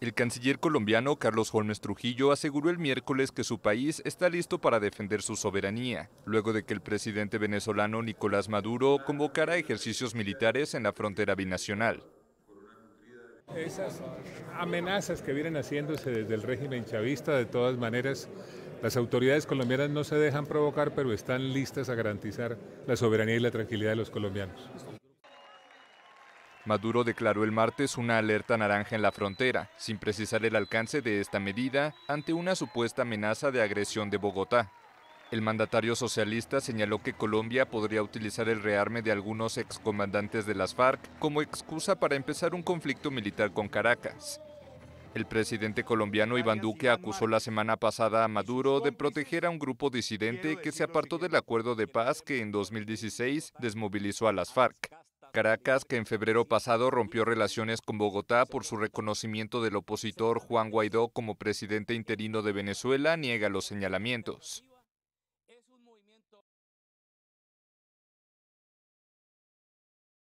El canciller colombiano Carlos Holmes Trujillo aseguró el miércoles que su país está listo para defender su soberanía, luego de que el presidente venezolano Nicolás Maduro convocara ejercicios militares en la frontera binacional. Esas amenazas que vienen haciéndose desde el régimen chavista, de todas maneras, las autoridades colombianas no se dejan provocar, pero están listas a garantizar la soberanía y la tranquilidad de los colombianos. Maduro declaró el martes una alerta naranja en la frontera, sin precisar el alcance de esta medida ante una supuesta amenaza de agresión de Bogotá. El mandatario socialista señaló que Colombia podría utilizar el rearme de algunos excomandantes de las FARC como excusa para empezar un conflicto militar con Caracas. El presidente colombiano Iván Duque acusó la semana pasada a Maduro de proteger a un grupo disidente que se apartó del acuerdo de paz que en 2016 desmovilizó a las FARC. Caracas, que en febrero pasado rompió relaciones con Bogotá por su reconocimiento del opositor Juan Guaidó como presidente interino de Venezuela, niega los señalamientos.